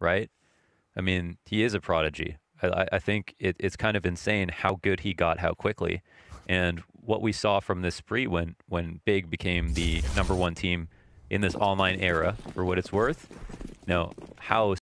right? I mean, he is a prodigy. I, I think it, it's kind of insane how good he got how quickly. And what we saw from this spree when, when Big became the number one team in this online era, for what it's worth, you know, how